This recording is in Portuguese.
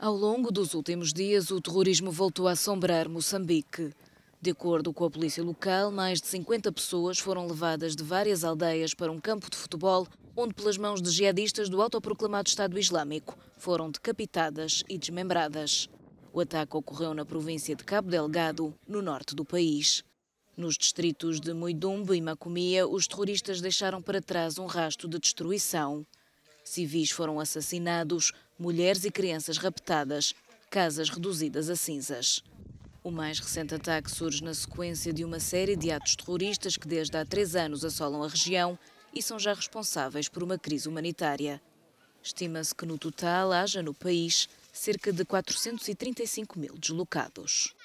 Ao longo dos últimos dias, o terrorismo voltou a assombrar Moçambique. De acordo com a polícia local, mais de 50 pessoas foram levadas de várias aldeias para um campo de futebol, onde, pelas mãos de jihadistas do autoproclamado Estado Islâmico, foram decapitadas e desmembradas. O ataque ocorreu na província de Cabo Delgado, no norte do país. Nos distritos de Moidumbe e Macomia, os terroristas deixaram para trás um rasto de destruição. Civis foram assassinados, mulheres e crianças raptadas, casas reduzidas a cinzas. O mais recente ataque surge na sequência de uma série de atos terroristas que desde há três anos assolam a região e são já responsáveis por uma crise humanitária. Estima-se que no total haja no país cerca de 435 mil deslocados.